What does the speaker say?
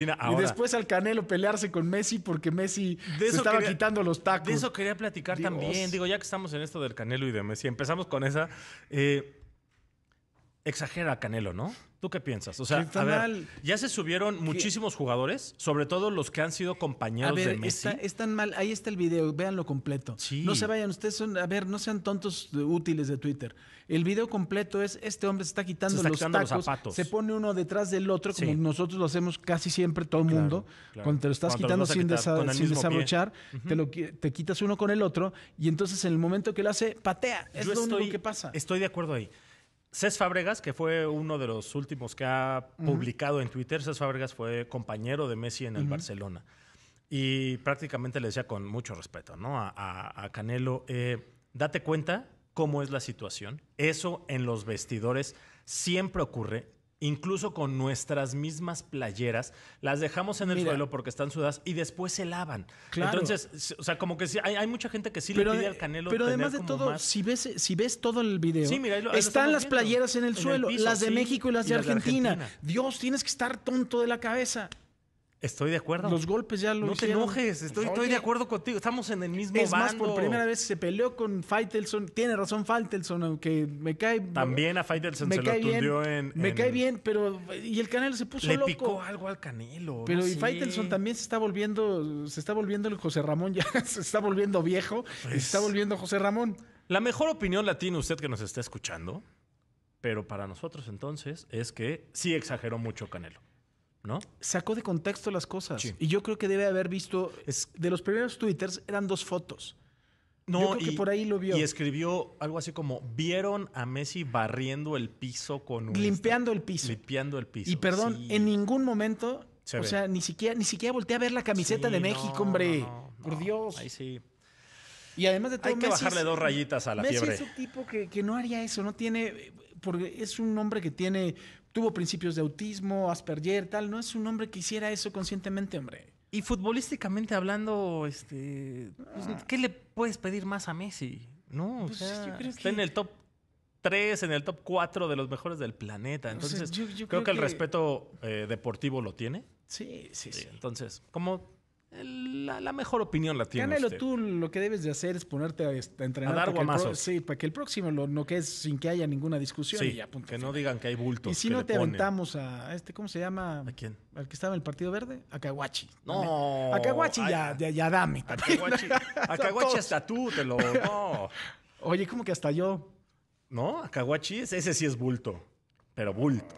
y después al Canelo pelearse con Messi porque Messi se estaba quitando los tacos. De eso quería platicar también. Digo, ya que estamos en esto del Canelo y de Messi, empezamos con esa. Eh, exagera Canelo, ¿no? ¿Tú qué piensas? O sea, ya se subieron muchísimos jugadores, sobre todo los que han sido compañeros a de Messi. están mal, ahí está el video, véanlo completo. No se vayan, ustedes son, a ver, no sean tontos útiles de Twitter. El video completo es este hombre se está quitando, los, tacos, Se pone uno detrás del otro, como nosotros lo hacemos casi siempre todo el mundo. Cuando te lo estás quitando sin, desabrochar, te, lo, te quitas uno con el otro, y entonces en el momento que lo hace, patea. Es lo único que pasa. Estoy de acuerdo ahí. Cés Fábregas, que fue uno de los últimos que ha publicado en Twitter, Cés Fábregas fue compañero de Messi en el Barcelona. Y prácticamente le decía con mucho respeto, ¿no? A, Canelo, eh, date cuenta cómo es la situación. Eso en los vestidores siempre ocurre. Incluso con nuestras mismas playeras, las dejamos en el suelo porque están sudadas y después se lavan. Entonces, o sea, como que hay, mucha gente que sí le pide al canelo. Pero además de todo, si, ves, si ves todo el video, están las playeras en el suelo, las de México y las, de Argentina. Dios, tienes que estar tonto de la cabeza. Estoy de acuerdo. Los golpes ya lo No te enojes, estoy, pues, de acuerdo contigo. Estamos en el mismo es más, por primera vez se peleó con Faitelson. Tiene razón Faitelson, aunque me cae... También a Faitelson se lo tundió en, Me cae bien, pero... Y el Canelo se puso Le loco. picó algo al Canelo. Pero y Faitelson también se está volviendo... Se está volviendo el José Ramón ya. se está volviendo viejo. se pues, está volviendo José Ramón. La mejor opinión la tiene usted que nos está escuchando. Pero para nosotros entonces es que sí exageró mucho Canelo. Sacó de contexto las cosas. Y yo creo que debe haber visto. de los primeros twitters eran dos fotos. No, yo creo y, que por ahí lo vio. Y escribió algo así como: Vieron a Messi barriendo el piso con un. Limpiando el piso. Limpiando el piso. Y perdón, en ningún momento. o sea, ni siquiera, ni siquiera volteé a ver la camiseta de México, hombre. por Dios. Ahí sí. Y además de todo, hay que bajarle dos rayitas a la fiebre. Es un tipo que, no haría eso, no tiene porque es un hombre que tiene, tuvo principios de autismo, Asperger, tal, no es un hombre que hiciera eso conscientemente, hombre. Y futbolísticamente hablando, este, pues, ah. ¿qué le puedes pedir más a Messi? No, o pues, sea, está en el top 3, en el top 4 de los mejores del planeta. Entonces, creo, que, el respeto eh, deportivo lo tiene. Sí, sí, sí. Entonces, ¿cómo...? la, mejor opinión la tiene. Canelo, tú lo que debes de hacer es ponerte a, entrenar. A dar guamazos. Sí, para que el próximo lo no es sin que haya ninguna discusión. que no digan que hay bulto. Y si no te aventamos a este, ¿cómo se llama? ¿A quién? Al que estaba en el Partido Verde, a Caguachi. No. A Caguachi ya, ya, dame. A Caguachi, hasta tú te lo. No. Oye, ¿cómo que hasta yo? No, a Caguachi ese sí es bulto. Pero bulto.